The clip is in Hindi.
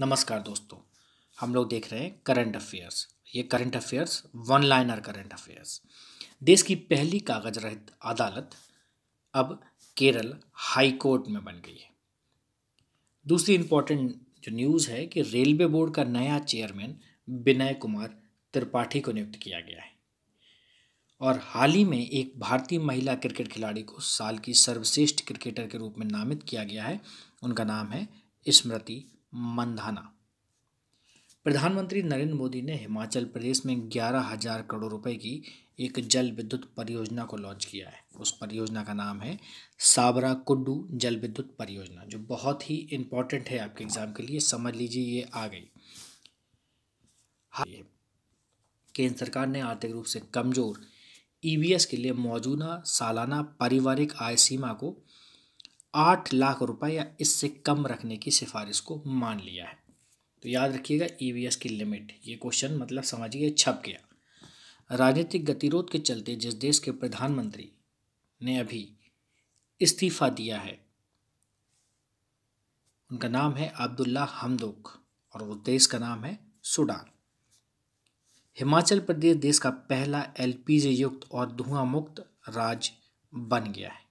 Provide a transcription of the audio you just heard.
नमस्कार दोस्तों हम लोग देख रहे हैं करंट अफेयर्स ये current affairs one liner current affairs देश की पहली कागज रहित अदालत अब केरल हाई कोर्ट में बन गई है दूसरी इंपॉर्टेंट जो न्यूज़ है कि रेलवे बोर्ड का नया चेयरमैन विनय कुमार त्रिपाठी को नियुक्त किया गया है और हाल ही में एक भारतीय महिला क्रिकेट खिलाड़ी को साल की सर्वश्रेष्ठ क्रिकेटर के रूप में नामित किया गया है उनका नाम है स्मृति मंदाना प्रधानमंत्री नरेंद्र मोदी ने हिमाचल प्रदेश में ग्यारह हजार करोड़ रुपए की एक जल विद्युत परियोजना को लॉन्च किया है उस परियोजना का नाम है साबरा कुड्डू जल विद्युत परियोजना जो बहुत ही इंपॉर्टेंट है आपके एग्ज़ाम के लिए समझ लीजिए ये आ गई केंद्र सरकार ने आर्थिक रूप से कमज़ोर ईवीएस e के लिए मौजूदा सालाना पारिवारिक आय सीमा को आठ लाख रुपए या इससे कम रखने की सिफारिश को मान लिया है तो याद रखिएगा ईवीएस e की लिमिट ये क्वेश्चन मतलब समझिए छप गया राजनीतिक गतिरोध के चलते जिस देश के प्रधानमंत्री ने अभी इस्तीफा दिया है उनका नाम है अब्दुल्ला हमदोक और वो देश का नाम है सूडान हिमाचल प्रदेश देश का पहला एलपीजी युक्त और धुआं मुक्त राज्य बन गया है